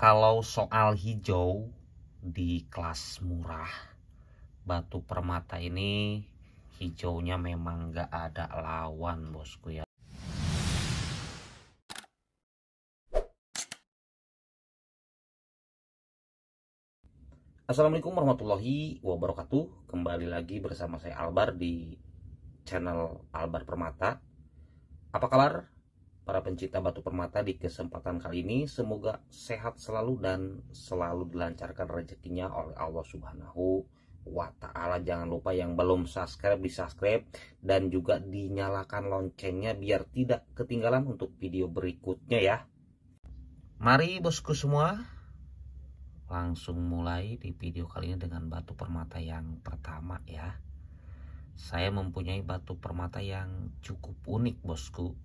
Kalau soal hijau di kelas murah, batu permata ini hijaunya memang gak ada lawan bosku ya. Assalamualaikum warahmatullahi wabarakatuh Kembali lagi bersama saya Albar di channel Albar Permata Apa kabar para pencipta batu permata di kesempatan kali ini. Semoga sehat selalu dan selalu dilancarkan rezekinya oleh Allah Subhanahu wa ta'ala. Jangan lupa yang belum subscribe di subscribe dan juga dinyalakan loncengnya biar tidak ketinggalan untuk video berikutnya ya. Mari bosku semua langsung mulai di video kali ini dengan batu permata yang pertama ya. Saya mempunyai batu permata yang cukup unik bosku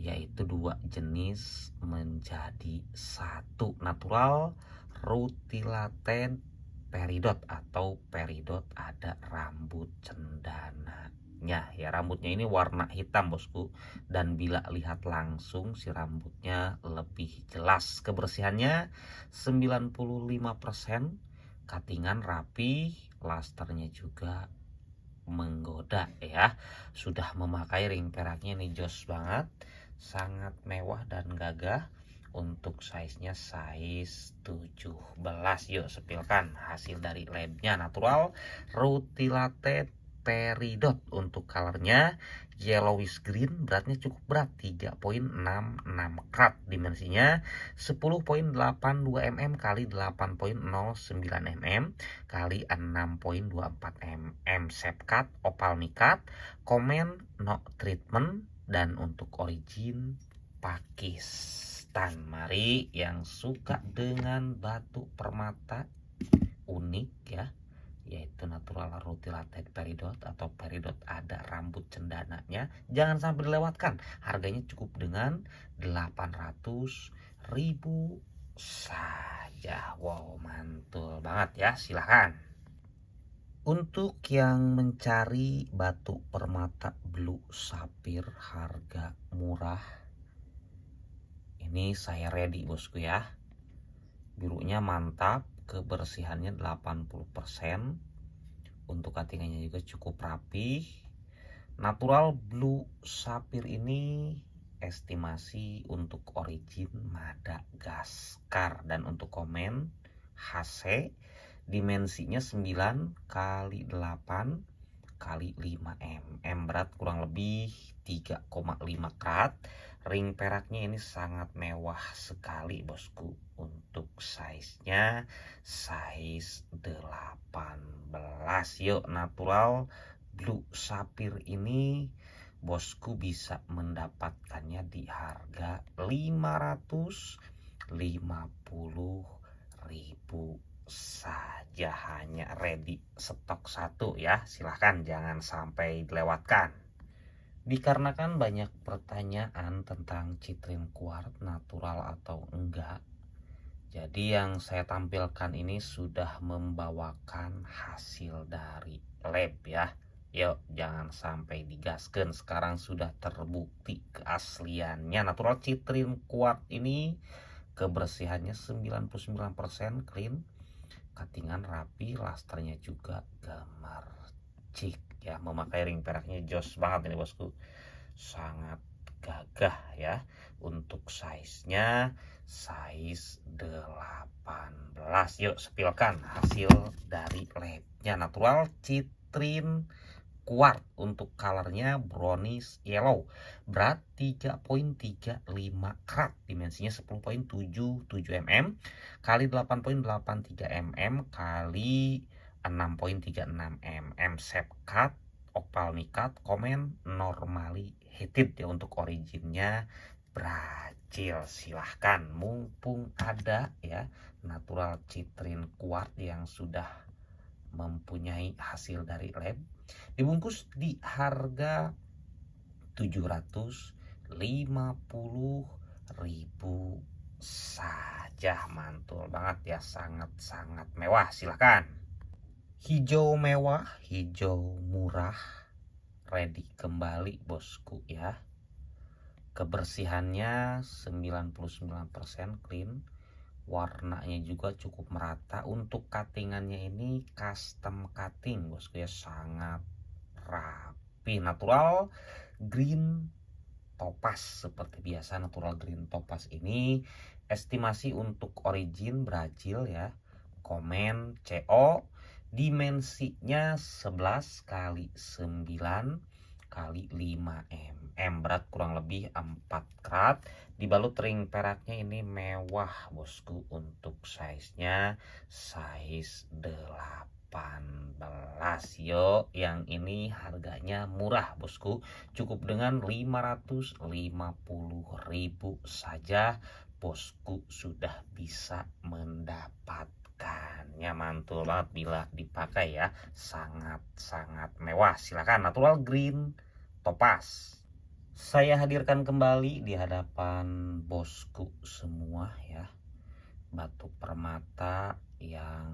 yaitu dua jenis menjadi satu natural rutilaten peridot atau peridot ada rambut cendana ya rambutnya ini warna hitam bosku dan bila lihat langsung si rambutnya lebih jelas kebersihannya 95% katingan rapi lasternya juga menggoda ya sudah memakai ring peraknya nih jos banget sangat mewah dan gagah untuk size-nya size 17 yuk sepilkan hasil dari labnya natural rutilate peridot untuk colornya yellowish green beratnya cukup berat 3.66 krat dimensinya 10.82 mm kali 8.09 mm kali 6.24 mm shape cut opal mikat komen no treatment dan untuk origin Pakistan mari yang suka dengan batu permata unik ya yaitu natural rutilated peridot atau peridot ada rambut cendananya jangan sampai dilewatkan harganya cukup dengan 800 ribu saja wow mantul banget ya silahkan untuk yang mencari batu permata blue sapir harga murah Ini saya ready bosku ya Birunya mantap, kebersihannya 80% Untuk katingannya juga cukup rapi Natural blue sapir ini estimasi untuk origin Madagaskar Dan untuk komen HC dimensinya 9 kali 8 kali 5 m m berat kurang lebih 3,5 karat ring peraknya ini sangat mewah sekali bosku untuk size nya size 18 yuk natural blue sapphire ini bosku bisa mendapatkannya di harga 550 ribu saja hanya ready stok satu ya silahkan jangan sampai dilewatkan dikarenakan banyak pertanyaan tentang citrin kuart natural atau enggak jadi yang saya tampilkan ini sudah membawakan hasil dari lab ya Yuk jangan sampai digaskan sekarang sudah terbukti keasliannya natural citrin kuart ini kebersihannya 99% clean katingan rapi lasternya juga gemercik ya memakai ring peraknya jos banget ini bosku sangat gagah ya untuk size-nya size 18 yuk sepilkan hasil dari labnya natural citrin quart untuk colornya brownish yellow berat 3.35 krat dimensinya 10.77 mm kali 8.83 mm kali 6.36 mm shape cut opal mikat komen normally heated ya untuk originnya Brazil silahkan mumpung ada ya natural citrin kuat yang sudah mempunyai hasil dari lab dibungkus di harga 750 ribu saja mantul banget ya sangat-sangat mewah silahkan hijau mewah hijau murah ready kembali bosku ya kebersihannya 99% clean warnanya juga cukup merata untuk cuttingannya ini custom cutting bosku ya sangat rapi natural green topas seperti biasa natural green topas ini estimasi untuk origin Brazil ya komen CO dimensinya 11 kali 9 kali 5 m mm kurang lebih 4 karat dibalut ring peraknya ini mewah bosku untuk size-nya size 18 yo yang ini harganya murah bosku cukup dengan ribu saja bosku sudah bisa mendapat Ya, mantul banget bila dipakai ya sangat-sangat mewah silakan natural green topas saya hadirkan kembali di hadapan bosku semua ya batu permata yang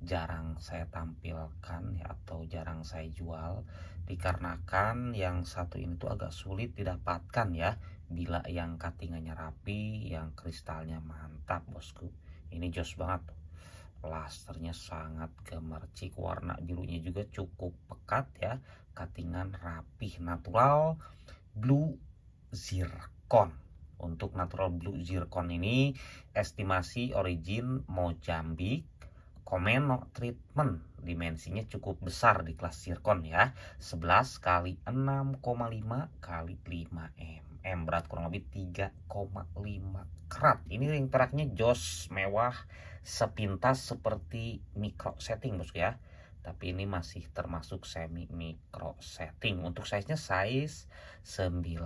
jarang saya tampilkan ya, atau jarang saya jual dikarenakan yang satu ini tuh agak sulit didapatkan ya bila yang katingannya rapi yang kristalnya mantap bosku ini jos banget plasternya sangat gemercik, warna birunya juga cukup pekat ya. Katingan rapih natural blue zircon. Untuk natural blue zircon ini estimasi origin Mojambik, Komeno treatment dimensinya cukup besar di kelas zircon ya 11 kali 6,5 kali 5 m M berat kurang lebih 3,5 karat ini ring peraknya jos mewah sepintas seperti micro setting bosku ya tapi ini masih termasuk semi micro setting untuk size nya size 19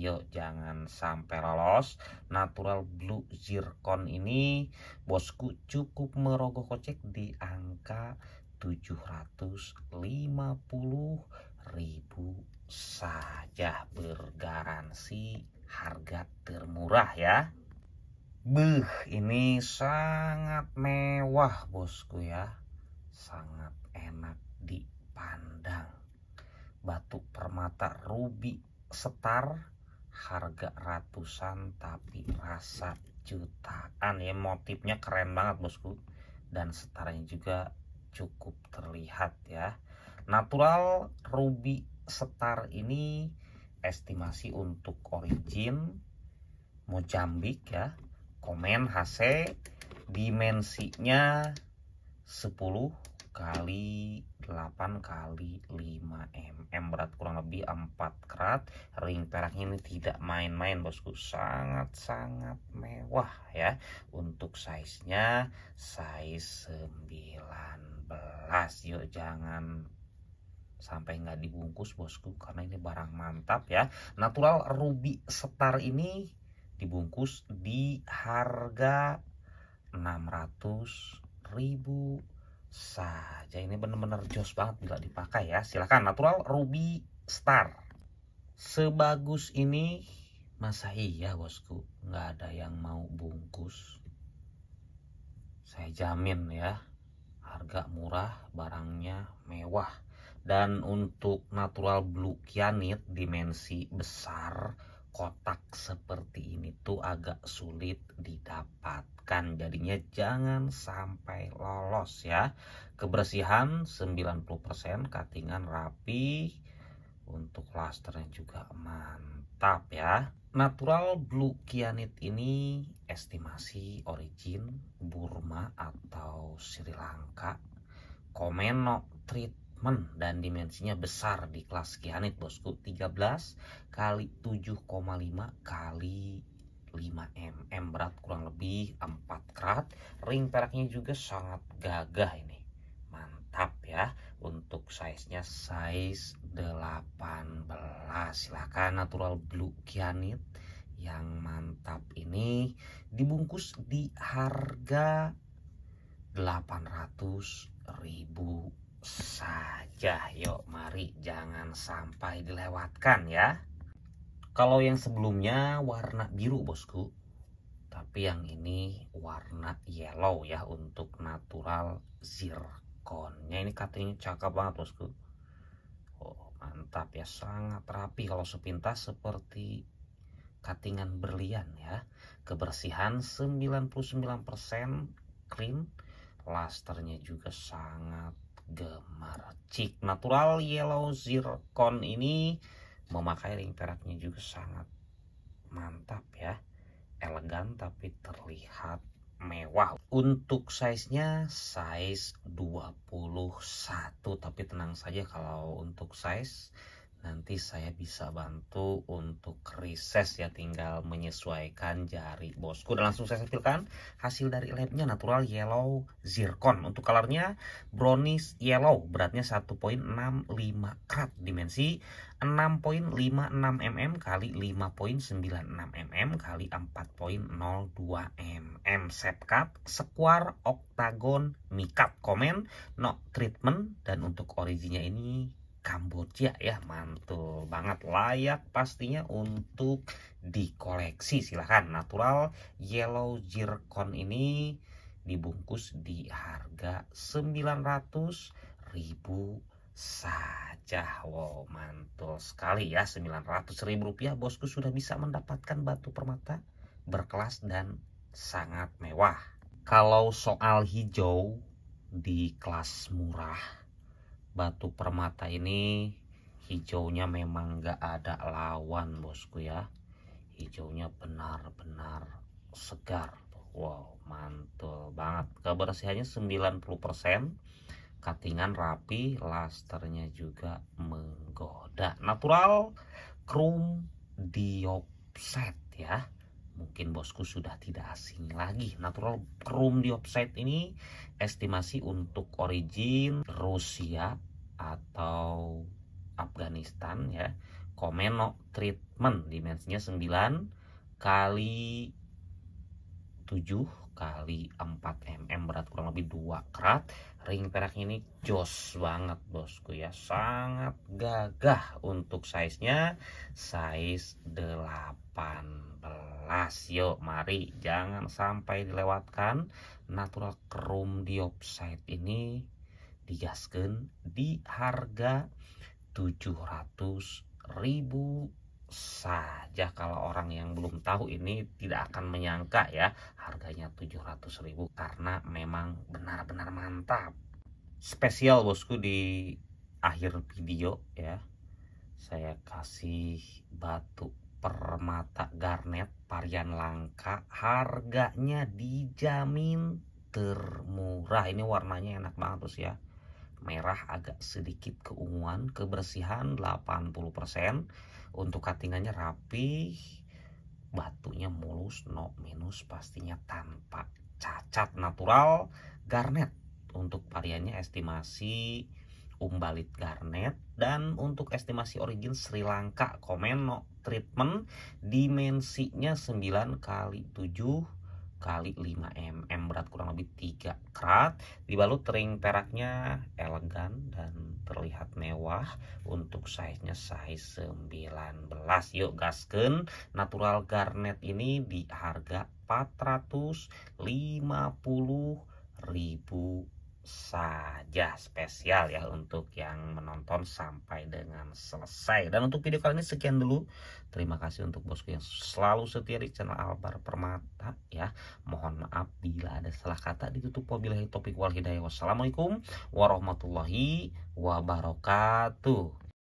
yo jangan sampai lolos natural blue zircon ini bosku cukup merogoh kocek di angka 750 ribu saja bergaransi harga termurah ya Buh, ini sangat mewah bosku ya. Sangat enak dipandang. Batu permata ruby setar harga ratusan tapi rasa jutaan ya motifnya keren banget bosku dan setarnya juga cukup terlihat ya natural ruby setar ini estimasi untuk origin Mojambik ya komen HC dimensinya 10 kali 8 kali 5 mm berat kurang lebih 4 karat ring perak ini tidak main-main bosku sangat-sangat mewah ya untuk size nya size 19 yuk jangan sampai nggak dibungkus bosku karena ini barang mantap ya natural ruby setar ini dibungkus di harga 600 ribu saja ini bener-bener jos banget bila dipakai ya silahkan natural ruby star sebagus ini masa iya bosku nggak ada yang mau bungkus saya jamin ya harga murah barangnya mewah dan untuk natural blue kianit dimensi besar kotak seperti ini tuh agak sulit didapatkan jadinya jangan sampai lolos ya kebersihan 90% katingan rapi untuk lasternya juga mantap ya natural blue kianit ini estimasi origin Burma atau Sri Lanka Komeno treat komitmen dan dimensinya besar di kelas kianit bosku 13 kali 7,5 kali 5 mm berat kurang lebih 4 krat ring peraknya juga sangat gagah ini mantap ya untuk size nya size 18 silahkan natural blue kianit yang mantap ini dibungkus di harga 800 ribu saja yuk mari jangan sampai dilewatkan ya kalau yang sebelumnya warna biru bosku tapi yang ini warna yellow ya untuk natural zirconnya ini katanya cakep banget bosku oh, mantap ya sangat rapi kalau sepintas seperti cuttingan berlian ya kebersihan 99% clean lasternya juga sangat gemercik. Natural Yellow Zircon ini memakai ring peraknya juga sangat mantap ya. Elegan tapi terlihat mewah. Untuk size-nya size 21 tapi tenang saja kalau untuk size nanti saya bisa bantu untuk riset ya tinggal menyesuaikan jari bosku dan langsung saya tampilkan hasil dari labnya natural yellow zircon untuk kalarnya brownish yellow beratnya 1.65 krat dimensi 6.56 mm kali 5.96 mm kali 4.02 mm set cut square octagon mikat komen no treatment dan untuk originya ini Kamboja ya mantul banget layak pastinya untuk dikoleksi silahkan natural yellow zircon ini dibungkus di harga 900 ribu saja wow mantul sekali ya 900 ribu rupiah bosku sudah bisa mendapatkan batu permata berkelas dan sangat mewah kalau soal hijau di kelas murah batu permata ini hijaunya memang nggak ada lawan bosku ya hijaunya benar-benar segar wow mantul banget kebersihannya 90% persen, katingan rapi lasternya juga menggoda natural krum diopset ya mungkin bosku sudah tidak asing lagi natural chrome diopset ini estimasi untuk origin Rusia atau Afghanistan ya Komeno treatment dimensinya 9 kali 7 kali 4 mm berat kurang lebih 2 karat ring perak ini jos banget bosku ya sangat gagah untuk size nya size 18 yuk mari jangan sampai dilewatkan natural chrome diopside ini digaskan di harga 700 ribu saja kalau orang yang belum tahu ini tidak akan menyangka ya harganya 700 ribu karena memang benar-benar mantap spesial bosku di akhir video ya saya kasih batu permata garnet varian langka harganya dijamin termurah ini warnanya enak banget terus ya merah agak sedikit keunguan kebersihan 80% untuk cuttingannya rapi batunya mulus no minus pastinya tanpa cacat natural garnet untuk variannya estimasi umbalit garnet dan untuk estimasi origin Sri Lanka komen no treatment dimensinya 9 kali 7 kali 5 mm berat kurang lebih 3 karat dibalut ring peraknya elegan dan terlihat mewah untuk size-nya size 19 yuk gasken natural garnet ini di harga 450 ribu saja spesial ya untuk yang menonton sampai dengan selesai dan untuk video kali ini sekian dulu terima kasih untuk bosku yang selalu setia di channel Albar Permata ya mohon maaf bila ada salah kata ditutup wabillahi topik wal hidayah wassalamualaikum warahmatullahi wabarakatuh